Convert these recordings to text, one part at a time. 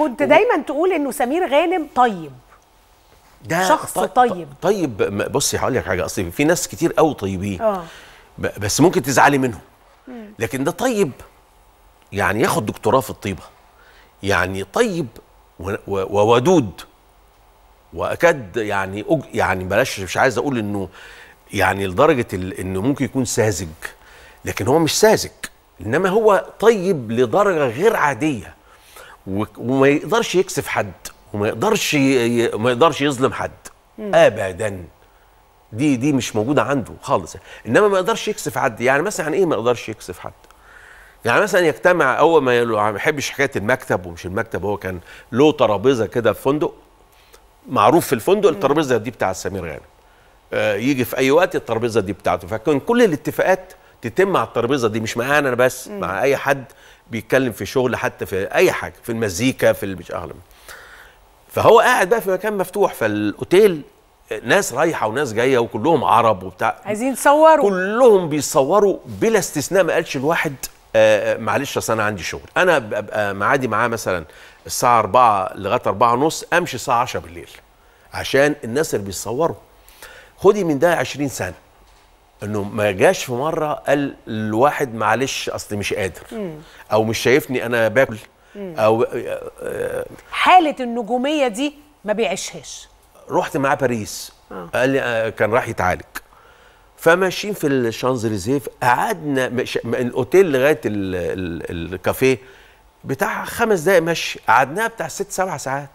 كنت و... دايما تقول انه سمير غانم طيب ده شخص طيب طيب بصي هقول لك حاجه اصلي في ناس كتير قوي طيبين اه بس ممكن تزعلي منهم لكن ده طيب يعني ياخد دكتوراه في الطيبه يعني طيب وودود واكاد يعني أج... يعني بلاش مش عايز اقول انه يعني لدرجه ال... انه ممكن يكون ساذج لكن هو مش ساذج انما هو طيب لدرجه غير عاديه وما يقدرش يكسف حد وما يقدرش ي... ما يقدرش يظلم حد مم. ابدا دي دي مش موجوده عنده خالص انما ما يقدرش يكسف حد يعني مثلا ايه ما يقدرش يكسف حد يعني مثلا يجتمع اول ما ما يحبش حكايه المكتب ومش المكتب هو كان له ترابيزه كده في فندق معروف في الفندق الترابيزه دي بتاع سمير غانم آه يجي في اي وقت الترابيزه دي بتاعته فكان كل الاتفاقات تتم على الترابيزه دي مش معايا انا بس مم. مع اي حد بيتكلم في شغل حتى في اي حاجه في المزيكا في مش اعلم فهو قاعد بقى في مكان مفتوح فالاوتيل ناس رايحه وناس جايه وكلهم عرب وبتاع عايزين يتصوروا كلهم بيصوروا بلا استثناء ما قالش الواحد آه, آه، معلش اصل انا عندي شغل انا ببقى معادي معاه مثلا الساعه 4 لغايه 4 ونص امشي الساعه 10 بالليل عشان الناس اللي بيتصوروا خدي من ده 20 سنه انه ما جاش في مره قال الواحد معلش اصلي مش قادر مم. او مش شايفني انا باكل مم. او آه حاله النجوميه دي ما بيعيشهاش رحت معاه باريس آه. قال لي آه كان راح يتعالج فماشيين في الشانزليزيه قعدنا من الاوتيل لغايه الكافيه بتاع خمس دقائق مشي قعدناها بتاع ست سبع ساعات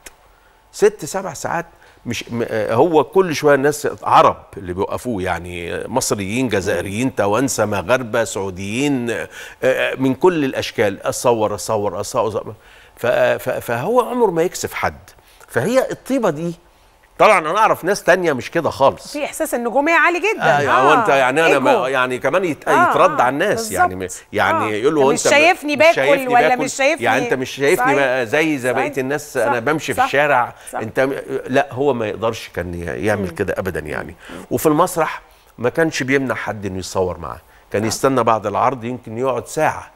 ست سبع ساعات مش آه، هو كل شويه الناس عرب اللي بيوقفوه يعني مصريين جزائريين توانسه مغاربه سعوديين آه، آه، من كل الاشكال اصور اصور اصور, أصور فهو عمر ما يكسف حد فهي الطيبه دي طبعا انا اعرف ناس تانية مش كده خالص في احساس النجوميه عالي جدا ايوه آه. وانت يعني انا ما يعني كمان يت... آه. يترد على آه، الناس بالزبط. يعني يعني آه. يقول له انت مش شايفني باكل ولا باكل. مش شايفني يعني انت مش شايفني بقى زي زي بقيه الناس صحيح. انا بمشي صح. في الشارع صح. انت لا هو ما يقدرش كان يعمل كده ابدا يعني وفي المسرح ما كانش بيمنع حد انه يتصور معاه كان آه. يستنى بعد العرض يمكن يقعد ساعه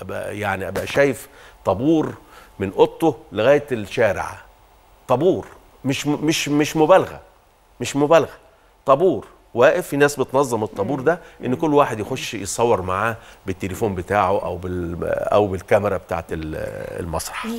أبقى يعني ابقى شايف طابور من اوضته لغايه الشارع طابور مش مش مش مبالغه مش مبالغه طابور واقف في ناس بتنظم الطابور ده ان كل واحد يخش يصور معاه بالتليفون بتاعه او بال او بالكاميرا بتاعه المسرح